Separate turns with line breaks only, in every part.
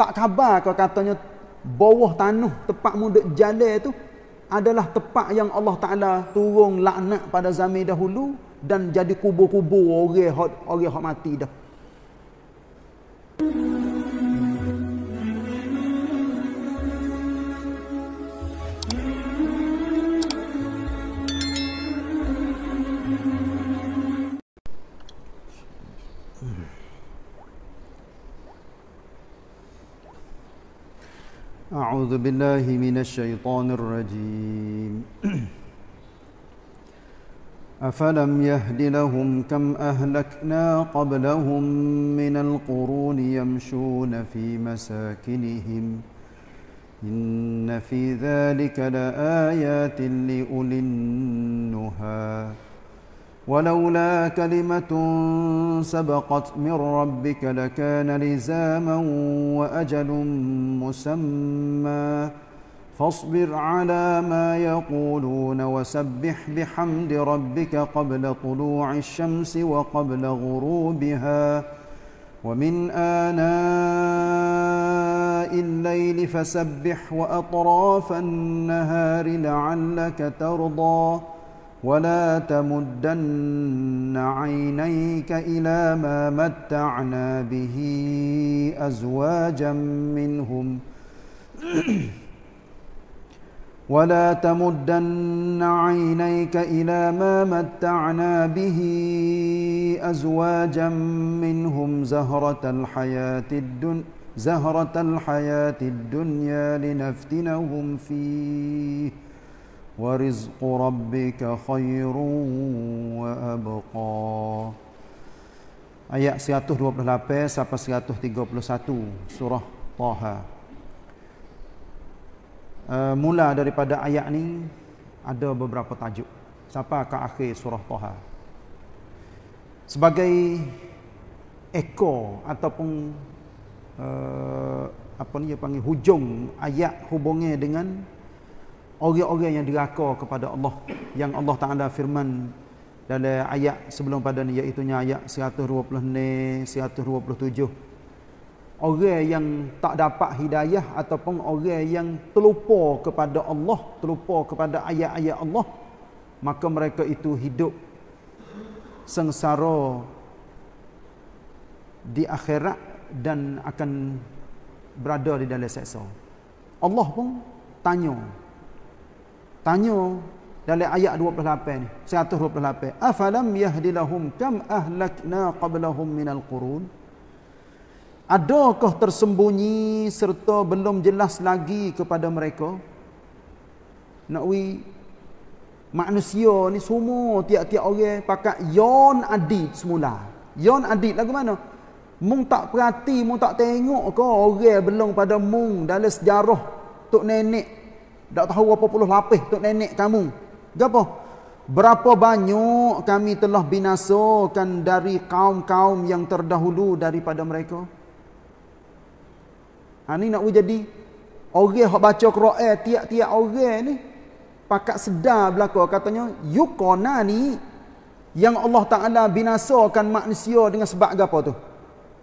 tak khabar kau katanya bawah tanah tempat muda jalan itu adalah tempat yang Allah Ta'ala turun laknak pada zaman dahulu dan jadi kubur-kubur orang-orang mati dah. Thank you. أعوذ بالله من الشيطان الرجيم أفلم يهد لهم كم أهلكنا قبلهم من القرون يمشون في مساكنهم إن في ذلك لآيات لأولي النهي ولولا كلمة سبقت من ربك لكان لزاما وأجل مسمى فاصبر على ما يقولون وسبح بحمد ربك قبل طلوع الشمس وقبل غروبها ومن آناء الليل فسبح وأطراف النهار لعلك ترضى ولا تمدن عينيك الى ما متعنا به ازواجا منهم ولا تمدن عينيك الى ما متعنا به ازواجا منهم زهره الحياه الدنيا زهره الحياه الدنيا لنفتنهم فيه ورزق ربك خير وأبقى آيات 128 sampai 131 surah Taha eh, mula daripada ayat ni ada beberapa tajuk sampai ke akhir surah Taha sebagai ekor ataupun uh, apa ni dia panggil hujung ayat hubungnya dengan orang-orang yang diraka kepada Allah yang Allah Taala firman dalam ayat sebelum pada ni iaitu ayat 120 127 orang yang tak dapat hidayah ataupun orang yang terlupa kepada Allah terlupa kepada ayat-ayat Allah maka mereka itu hidup sengsara di akhirat dan akan berada di dalam seksa Allah pun tanya Tanya dalam ayat 28 ni, 128. Afalam yahdilahum kam ahlakna qablahum minal qurun? Adakah tersembunyi serta belum jelas lagi kepada mereka? Nakwi manusia ni semua tiap-tiap orang pakat yon adid semula. Yon adid lagu mana? Mung tak perhati, mung tak tengok ke orang belum pada mung dalam sejarah tok nenek tak tahu apa puluh lapis untuk nenek kamu. Apa? Berapa banyak kami telah binasakan dari kaum-kaum yang terdahulu daripada mereka. Ha, ini nak jadi orang yang baca Quran tiap-tiap orang ni pakat sedar belaka katanya yukona ni yang Allah Ta'ala binasakan manusia dengan sebab apa tu?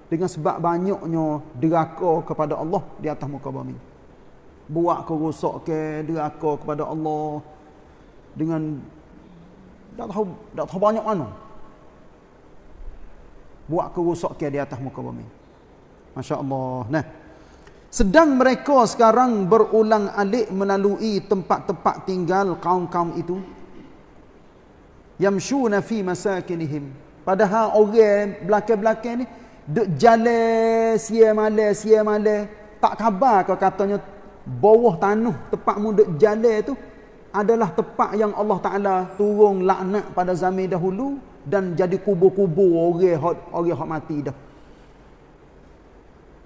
Dengan sebab banyaknya deraka kepada Allah di atas muka bumi buat kerosakan deraka kepada Allah dengan tak tahu tak tahu banyak mana buat ke di atas muka bumi masya-Allah nah sedang mereka sekarang berulang alik melalui tempat-tempat tinggal kaum-kaum itu yamshuna fi masakinihim padahal orang belakang-belakang ni duk jalan sia malam sia malam tak khabar kau katanya bawah tanah tempat mudut jalan itu adalah tempat yang Allah Taala turun laknat pada zaman dahulu dan jadi kubur-kubur orang hot orang hot mati dah.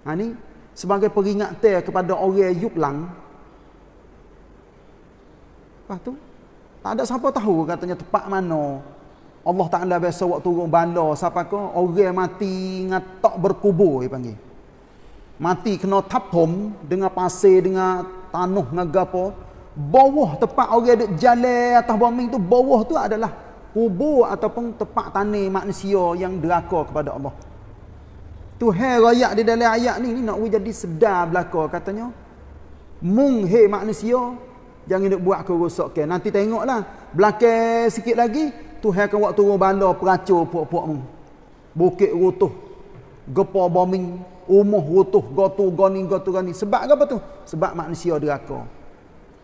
Ha ni sebagai peringatan kepada orang Yuklang. Lepas tu tak ada siapa tahu katanya tempat mana Allah Taala biasa waktu turun bala siapa ke orang mati ngatak berkubur dipanggil mati kena tapum dengan pasir dengan tanah ngagapo bawah tempat orang duk jalan atas bumi tu bawah tu adalah kubur ataupun tempat tanah manusia yang deraka kepada Allah tu he raya di dalam ayat ni ni nak we jadi sedar belaka katanya mung he manusia jangan duk buat kerosakan nanti tengoklah belakang sikit lagi Tuhan akan waktu turun bala peracur puak-puak mu bukit runtuh gempa bombing umuh rutuh gotu goni gotu goni sebab apa tu sebab manusia deraka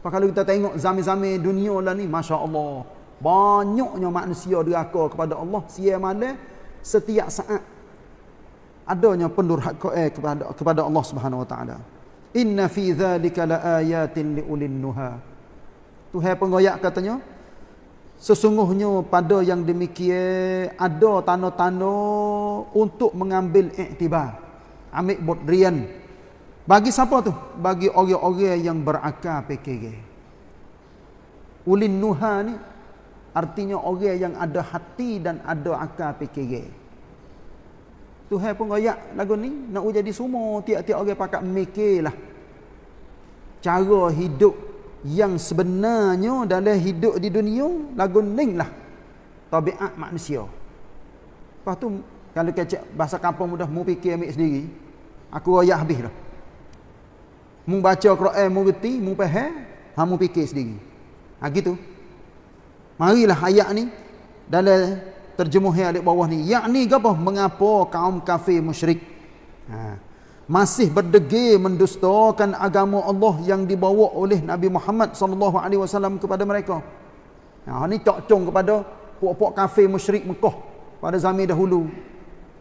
apa kalau kita tengok zaman zaman dunia lah ni masya-Allah banyaknya manusia deraka kepada Allah siang malam setiap saat adanya pendurhaka eh, kepada kepada Allah Subhanahu Wa Taala inna fi dhalika laayatin liulin nuha Tuhan pengoyak katanya Sesungguhnya pada yang demikian ada tanda-tanda untuk mengambil iktibar ambil bot rian. Bagi siapa tu? Bagi orang-orang yang berakal PKG. Ulin nuha ni artinya orang yang ada hati dan ada akal PKG. Tuhan pun ayat lagu ni nak jadi semua tiap-tiap orang pakak mikirlah. Cara hidup yang sebenarnya dalam hidup di dunia lagu lah. Tabiat manusia. Lepas tu kalau kecek bahasa kampung mudah mu fikir ambil sendiri. Aku royak habis dah. Mu baca Quran, mu reti, mu faham, ha mu fikir sendiri. Ha gitu. Marilah ayat ni dalam terjemuh ayat bawah ni, yakni gapo mengapa kaum kafir musyrik. Ha. Masih berdege mendustakan agama Allah yang dibawa oleh Nabi Muhammad sallallahu alaihi wasallam kepada mereka. Ha ni cocong kepada puak-puak kafir musyrik Mekah pada zaman dahulu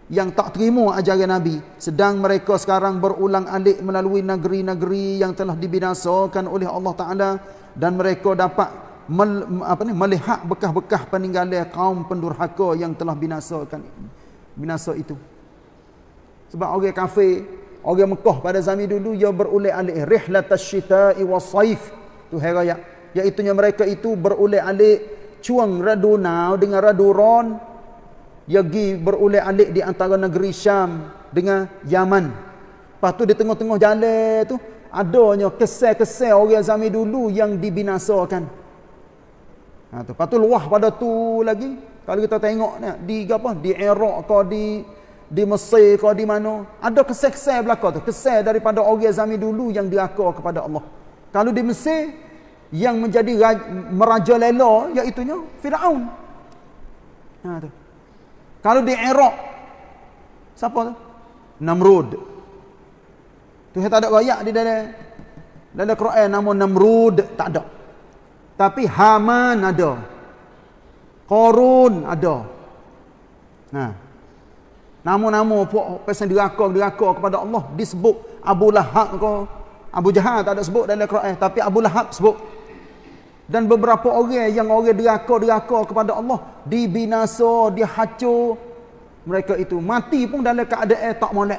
yang tak terima ajaran Nabi sedang mereka sekarang berulang alik melalui negeri-negeri yang telah dibinasakan oleh Allah Ta'ala dan mereka dapat mel, apa ni, melihat bekah-bekah peninggalan kaum pendurhaka yang telah binasakan binasa itu sebab orang kafir orang Mekah pada zaman dulu ia berulik alik rihlat asyita'i wa saif tu heraya iaitunya mereka itu berulik alik cuang radunau dengan raduron dia pergi berulik alik di antara negeri Syam dengan Yaman. Lepas tu di tengah-tengah jalan tu, adanya kesel-kesel orang Zami dulu yang dibinasakan. Ha, tu. Lepas tu luah pada tu lagi, kalau kita tengok ni, di apa? Di Iraq kau di di Mesir kau di mana, ada kesel-kesel belakang tu. Kesel daripada orang Zami dulu yang diakar kepada Allah. Kalau di Mesir, yang menjadi meraja lela, iaitunya Fir'aun. Ha, tu. Kalau di Iraq siapa tu? Namrud. Tu tak ada ayat di dalam dalam Quran nama Namrud tak ada. Tapi Haman ada. Qarun ada. Nah. Ha. Nama-nama puak pesan diraka diraka kepada Allah disebut Abu Lahab ke Abu Jahal tak ada sebut dalam Quran tapi Abu Lahab sebut dan beberapa orang yang orang deraka-deraka kepada Allah dibinasa, dihancur mereka itu mati pun dalam keadaan tak molek.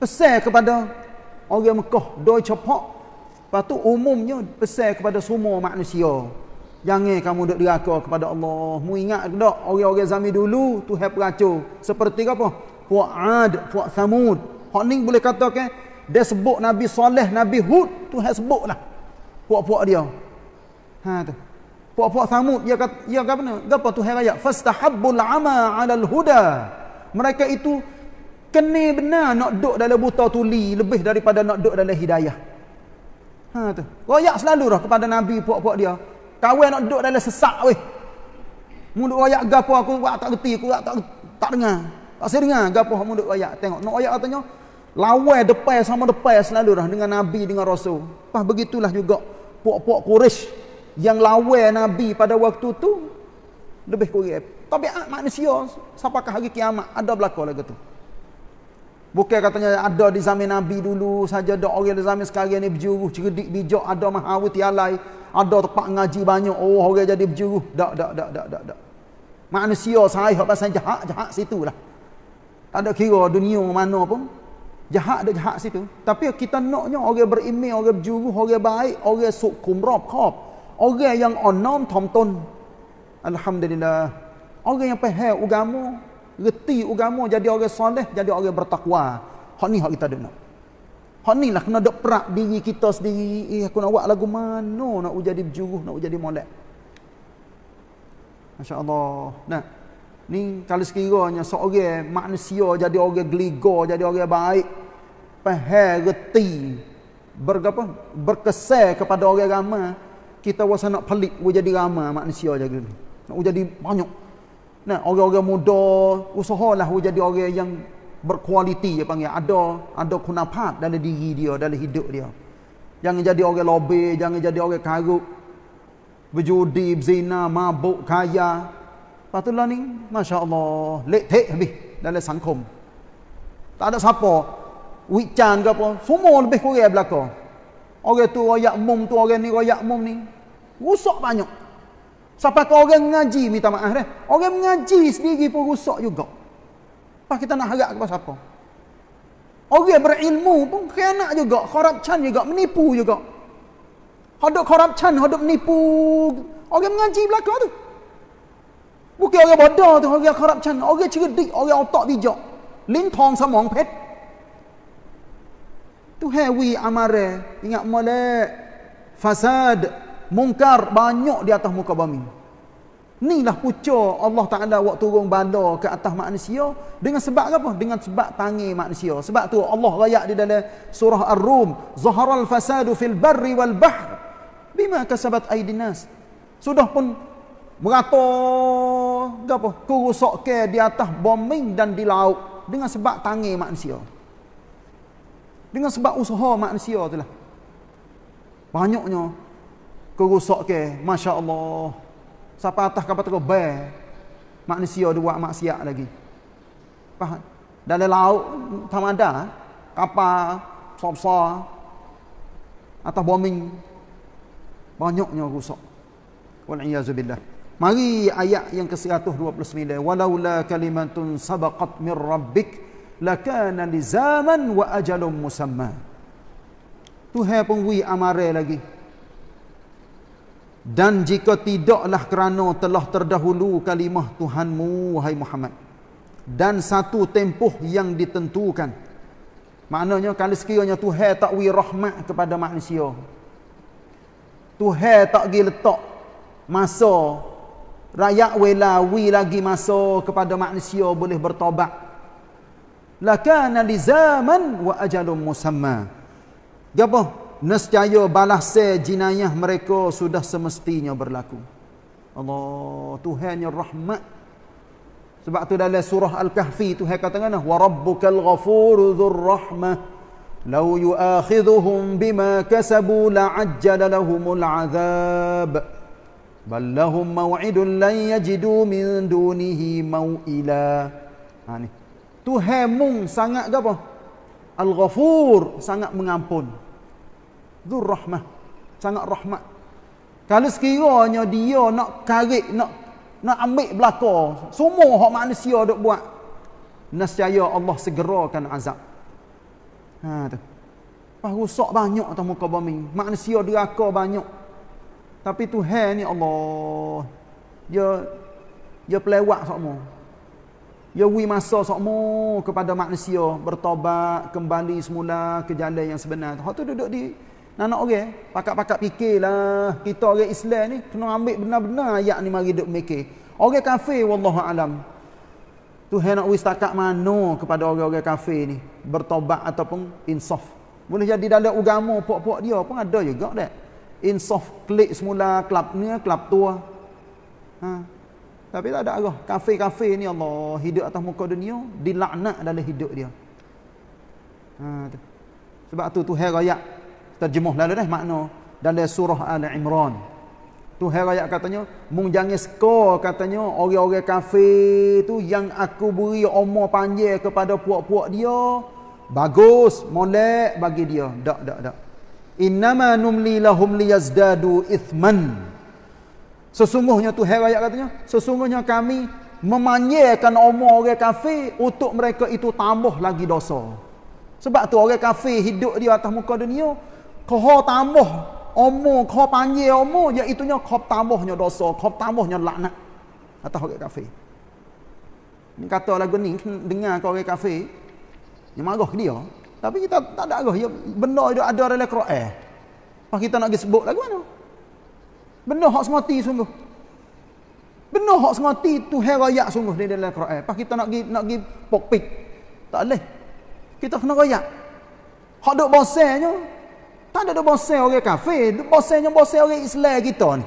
Pesan kepada orang Mekah doi cepat. Patu umumnya pesan kepada semua manusia. Jangan kamu duk deraka kepada Allah. Mu ingat dak orang-orang zaman dulu Tuhan peracur. Seperti apa? Puak Ad, puak Samud. Hak ning boleh katakan dia sebut Nabi Saleh, Nabi Hud, tu Tuhan sebutlah puak-puak dia. Ha tu. Puak-puak Samud dia kata dia kata mana? Gapo Tuhan ayat fastahabbul ama 'ala al-huda. Mereka itu kena benar nak duduk dalam buta tuli lebih daripada nak duduk dalam hidayah. Ha tu. Royak selalu dah kepada nabi puak-puak dia. Kawan nak duduk dalam sesak weh. Munduk royak gapo aku buat tak reti, aku tak tak dengar. Tak saya dengar gapo munduk royak tengok. Nak royak katanya lawan depan sama depan selalu dah dengan nabi dengan rasul. Pas begitulah juga puak-puak Quraisy yang lawan Nabi pada waktu tu lebih kurang tapi manusia sampai hari kiamat ada berlaku lagi tu bukan katanya ada di zaman Nabi dulu saja ada orang di zaman sekarang ni berjuru cerdik bijak ada mahawut alai ada tempat ngaji banyak oh orang jadi berjuru dak dak dak dak dak manusia saya pasal jahat jahat situlah tak ada kira dunia mana pun Jahat ada jahat situ. Tapi kita naknya orang berimeh, orang berjuru, orang baik, orang sukum rob khob. Orang yang onom tomton. Alhamdulillah. Orang yang pehe ugamu, reti ugamu, jadi orang soleh, jadi orang bertakwa. Hak ni hak kita nak. Hak ni lah kena dok perak diri kita sendiri. Eh aku nak buat lagu mana nak jadi berjuruh, nak jadi molek. Masya-Allah. Nah. Ni kalau sekiranya seorang manusia jadi orang geliga, jadi orang baik, pahagerti, bergapa, berkesan kepada orang ramai, kita wasa nak pelik jadi ramai manusia jadi. Nak jadi banyak. Nah, orang-orang muda usahalah jadi orang yang berkualiti dia panggil ada ada kunafat dalam diri dia dalam hidup dia jangan jadi orang lobe jangan jadi orang karut berjudi berzina mabuk kaya Lepas tu lah ni, Masya Allah, letek habis dalam sangkum. Tak ada siapa. Wicjan ke apa, semua lebih kurang belakang. Orang tu rakyat mum tu, orang ni rakyat mum ni. Rusak banyak. Sampai ke orang mengaji, minta maaf dah. Orang mengaji sendiri pun rusak juga. Lepas kita nak harap kepada siapa. Orang berilmu pun kena juga, korupsian juga, menipu juga. Hadut korupsian, hadut menipu. Orang mengaji belakang tu. Bukan orang bodoh tu, orang corruption, orang cerdik, orang otak bijak. Lintong semong pet. Tu hewi amare, ingat molek. Fasad, mungkar banyak di atas muka bumi. Inilah pucuk Allah Ta'ala waktu turun bala ke atas manusia. Dengan sebab apa? Dengan sebab tangi manusia. Sebab tu Allah raya di dalam surah Ar-Rum. Zahara al-fasadu fil barri wal bahr. Bima kasabat aidinas. Sudah pun Merata apa? ke di atas bombing dan di laut dengan sebab tangi manusia. Dengan sebab usaha manusia itulah. Banyaknya ke, masya-Allah. Siapa atas kapal terbang manusia dia buat maksiat lagi. Faham? Dalam laut tak ada eh? kapal besar-besar atas bombing banyaknya rusak. Wal iyazu Mari ayat yang ke-129. Walaula kalimatun sabaqat min rabbik lakana lizaman wa ajalum musamma. Tuhan pun wui amare lagi. Dan jika tidaklah kerana telah terdahulu kalimah Tuhanmu, wahai Muhammad. Dan satu tempuh yang ditentukan. Maknanya kalau sekiranya Tuhan tak wui rahmat kepada manusia. Tuhan tak pergi letak masa rakyat welawi lagi masa kepada manusia boleh bertobat la kana zaman wa ajalum musamma gapo nescaya balas jinayah mereka sudah semestinya berlaku Allah Tuhan yang rahmat sebab tu dalam surah al-kahfi Tuhan kata ngana wa rabbukal ghafuru dzur rahmah law yu'akhidhuhum bima kasabu la'ajjala lahumul 'adzab بل لهم موعد لن يجدوا من دونه موئلا ha ni mung sangat ke apa al-ghafur sangat mengampun zur rahmah sangat rahmat kalau sekiranya dia nak karik nak nak ambil belaka semua hak manusia duk buat nescaya Allah segerakan azab ha tu pasal banyak atas muka bumi manusia diraka banyak tapi tu Tuhan ni Allah. Dia dia pelewat sokmo. Dia wui masa sokmo kepada manusia bertobat, kembali semula ke jalan yang sebenar. Hak tu duduk di nanak orang, okay. pakak-pakak fikirlah kita orang Islam ni kena ambil benar-benar ayat ni mari duduk mikir. Orang kafir wallahu alam. Tuhan nak wis takak mano kepada orang-orang kafir ni bertobat ataupun insaf. Boleh jadi dalam agama pok-pok dia pun ada juga dak. In soft click semula อินซอฟกลิสมูลากลับเนื้อกลับตัวฮะ ha. Tapi tak ada Allah. Kafe-kafe ni Allah hidup atas muka dunia, dilaknat dalam hidup dia. Ha, Sebab tu tu hari raya terjemuh lalu dah makna dalam surah Al Imran. Tu hari raya katanya mung jangan skor katanya orang-orang kafe tu yang aku beri umur panjang kepada puak-puak dia bagus molek bagi dia. Dak dak dak innama numli lahum liyazdadu ithman sesungguhnya tu hewan ayat katanya sesungguhnya kami memanjakan umur orang kafir untuk mereka itu tambah lagi dosa sebab tu orang kafir hidup di atas muka dunia kau tambah umur kau panjang umur ya itunya kau tambahnya dosa kau tambahnya laknat atas orang kafir ni kata lagu ni dengar kau orang kafir yang marah dia tapi kita tak ada arah. Ya, benda itu ada dalam Quran. Pak kita nak pergi sebut lagu mana? Benda hak semati sungguh. Benda hak semati tu herayak sungguh di dalam Quran. Pak kita nak pergi nak pergi pokpik. Tak boleh. Kita kena rayak. Hak duk bosenya, tak ada duk bosen orang kafe. Duk bosenya bosen orang Islam kita ni.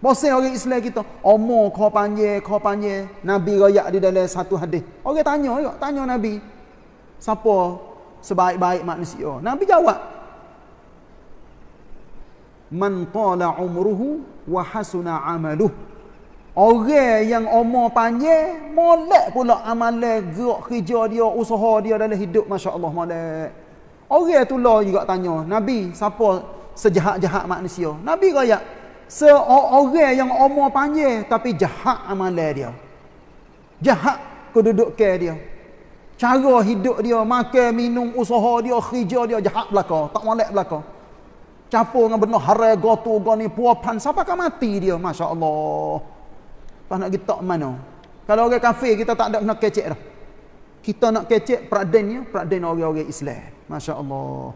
Bosen orang Islam kita. Omong, kau panjang, kau panjang. Nabi rayak di dalam satu hadis. Orang tanya, tanya Nabi siapa sebaik-baik manusia nabi jawab man tala umruhu wa hasuna amaluh orang yang umur panjang molek pula amalan gerak kerja dia usaha dia dalam hidup masya-Allah molek orang tu lah juga tanya nabi siapa sejahat-jahat manusia nabi kaya seorang yang umur panjang tapi jahat amalan dia jahat kedudukan dia Cara hidup dia, makan, minum, usaha dia, kerja dia, jahat belaka. Tak malek belaka. Capur dengan benar hara, gotu, goni, puapan. Siapa akan mati dia? Masya Allah. Lepas nak kita mana? Kalau orang kafir, kita tak ada nak kecek dah. Kita nak kecek pradennya, praden orang-orang Islam. Masya Allah.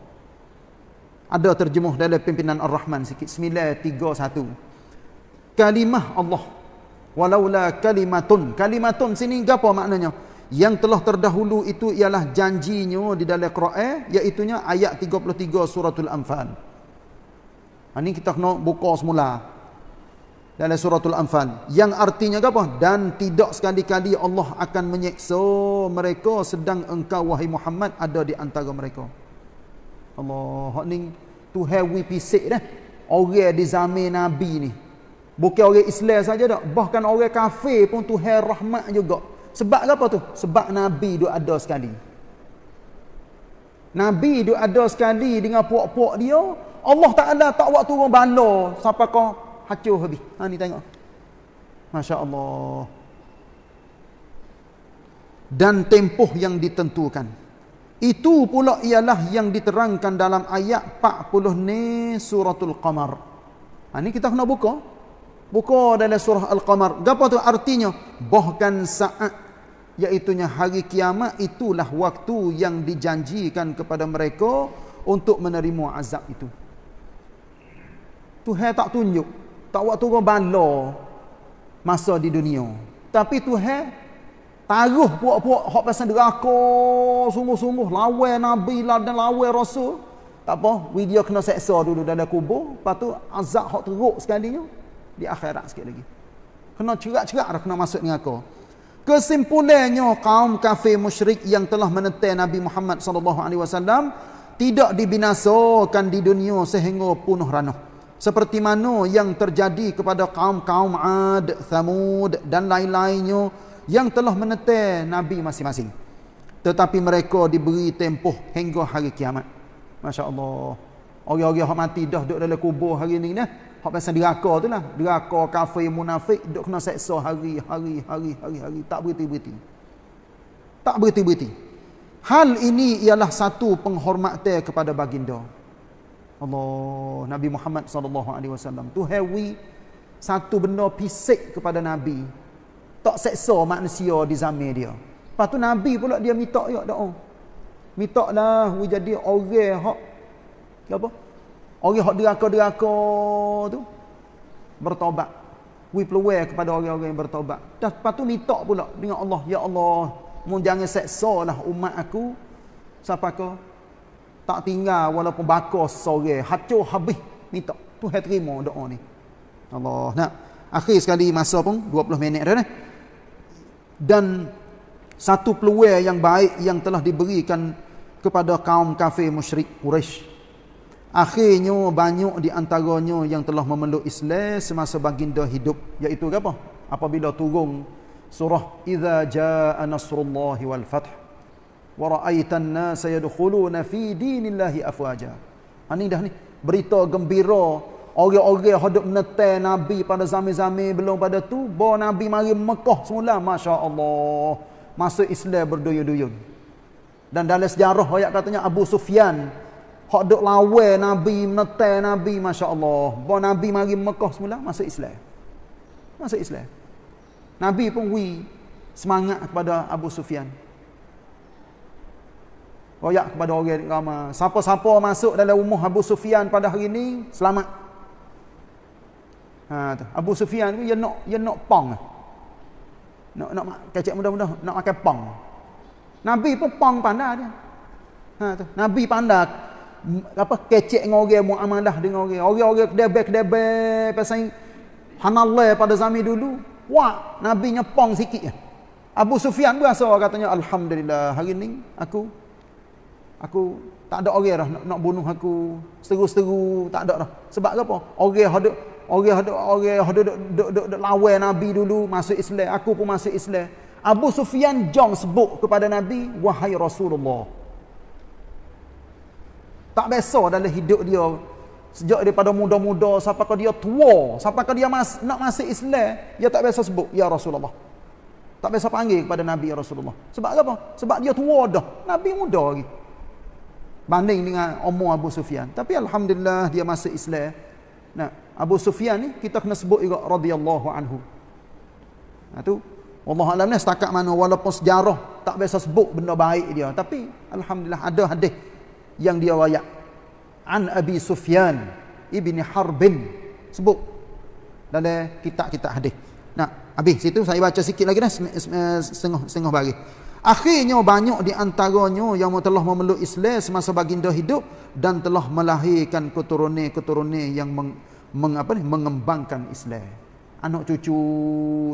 Ada terjemuh dalam pimpinan Ar-Rahman sikit. tiga satu. Kalimah Allah. Walaula kalimatun. Kalimatun sini apa maknanya? Kalimatun yang telah terdahulu itu ialah janjinya di dalam Quran iaitu ayat 33 suratul anfal ini ha, kita kena buka semula dalam suratul anfal yang artinya apa dan tidak sekali-kali Allah akan menyiksa mereka sedang engkau wahai Muhammad ada di antara mereka Allah ini tu heavy pisik dah orang di zaman Nabi ni bukan orang Islam saja dah bahkan orang kafir pun tu hai rahmat juga sebab apa tu? Sebab Nabi duk ada sekali. Nabi duk ada sekali dengan puak-puak dia, Allah tak ada, tak waktu turun bala Siapa kau hancur habis. Ha ni tengok. Masya-Allah. Dan tempoh yang ditentukan. Itu pula ialah yang diterangkan dalam ayat 40 ni suratul Qamar. Ha ni kita kena buka. Buka dalam surah Al-Qamar. Apa tu artinya? Bahkan saat iaitunya hari kiamat itulah waktu yang dijanjikan kepada mereka untuk menerima azab itu. Tuhan tak tunjuk, tak waktu orang bala masa di dunia. Tapi Tuhan taruh puak-puak hak pasal neraka sungguh-sungguh lawan nabi lah dan lawan rasul. Tak apa, video kena seksa dulu dalam kubur, lepas tu azab hak teruk sekalinya di akhirat sikit lagi. Kena cerak-cerak dah kena masuk neraka. Kesimpulannya kaum kafir musyrik yang telah menentang Nabi Muhammad sallallahu alaihi wasallam tidak dibinasakan di dunia sehingga punuh ranuh. Seperti mana yang terjadi kepada kaum-kaum Ad, Thamud dan lain-lainnya yang telah menentang Nabi masing-masing. Tetapi mereka diberi tempoh hingga hari kiamat. Masya-Allah. Orang-orang yang mati dah duduk dalam kubur hari ini dah. Hak pasal diraka tu lah. Diraka, kafir, munafik. Duk kena seksa hari, hari, hari, hari, hari. Tak berhenti-berhenti. Tak berhenti-berhenti. Hal ini ialah satu penghormatan kepada baginda. Allah, Nabi Muhammad SAW. Tu hewi satu benda pisik kepada Nabi. Tak seksa manusia di zaman dia. Lepas tu Nabi pula dia minta ya doa. Oh. Minta lah, jadi orang yang apa? Orang yang deraka-deraka tu bertobat. We peluai kepada orang-orang yang bertobat. Dah lepas tu minta pula dengan Allah, ya Allah, mun jangan seksa lah umat aku. Siapa kau? Tak tinggal walaupun bakar sore, hancur habis minta. Tu hai terima doa ni. Allah nak. Akhir sekali masa pun 20 minit dah ni. Dan satu peluai yang baik yang telah diberikan kepada kaum kafir musyrik Quraisy. Akhirnya banyak di antaranya yang telah memeluk Islam semasa baginda hidup iaitu apa? Apabila turun surah Idza jaa nasrullahi wal fath wa ra'aitan nas yadkhuluna fi dinillahi afwaja. Ani ha, dah ni berita gembira orang-orang hidup menetai nabi pada zaman-zaman belum pada tu bo nabi mari Mekah semula masya-Allah masuk Islam berduyun-duyun. Dan dalam sejarah ayat katanya Abu Sufyan Hak dok lawe Nabi, menetai Nabi, Masya Allah. Bawa Nabi mari Mekah semula, masuk Islam. Masuk Islam. Nabi pun wui semangat kepada Abu Sufyan. Royak kepada orang ramai. Siapa-siapa masuk dalam rumah Abu Sufyan pada hari ini, selamat. Ha, tu. Abu Sufyan tu, dia nak, dia nak pong. Nak, nak, kacik mudah-mudah, nak makan pong. Nabi pun pong pandai dia. Ha, tu. Nabi pandai apa kecek dengan orang muamalah dengan orang. Orang-orang kedai-kedai pasal hanallah pada zaman dulu. Wah, Nabi nyepong sikit ya. Abu Sufyan berasa katanya alhamdulillah hari ini aku aku tak ada orang dah nak, nak bunuh aku seru-seru tak ada dah. Sebab apa? Orang hadok orang hadok orang hadok dok dok dok lawan Nabi dulu masuk Islam, aku pun masuk Islam. Abu Sufyan jong sebut kepada Nabi, wahai Rasulullah. Tak biasa dalam hidup dia sejak daripada muda-muda sampai dia tua, sampai dia mas, nak masuk Islam, dia tak biasa sebut ya Rasulullah. Tak biasa panggil kepada Nabi ya Rasulullah. Sebab apa? Sebab dia tua dah. Nabi muda lagi. Banding dengan umur Abu Sufyan. Tapi alhamdulillah dia masuk Islam. Nah, Abu Sufyan ni kita kena sebut juga radhiyallahu anhu. Nah tu Allah Alam ni setakat mana walaupun sejarah tak biasa sebut benda baik dia tapi alhamdulillah ada hadis yang dia wayak. An Abi Sufyan ibni Harbin sebut dalam kitab-kitab hadis. Nah habis situ saya baca sikit lagi dah setengah setengah bagi. Akhirnya banyak di antaranya yang telah memeluk Islam semasa baginda hidup dan telah melahirkan keturunan-keturunan yang meng, meng, apa ni, mengembangkan Islam. Anak cucu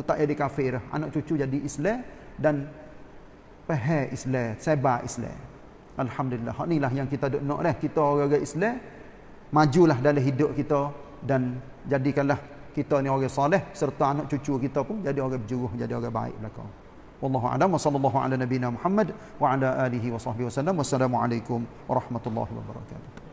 tak jadi kafir, anak cucu jadi Islam dan pehe Islam, sebar Islam. Alhamdulillah. Hak inilah yang kita duk nak dah. Eh. Kita orang-orang Islam majulah dalam hidup kita dan jadikanlah kita ni orang soleh serta anak cucu kita pun jadi orang berjuruh, jadi orang baik belakang. Wallahu a'lam wa sallallahu ala nabiyyina Muhammad wa ala alihi wa sahbihi wasallam. Wassalamualaikum warahmatullahi wabarakatuh.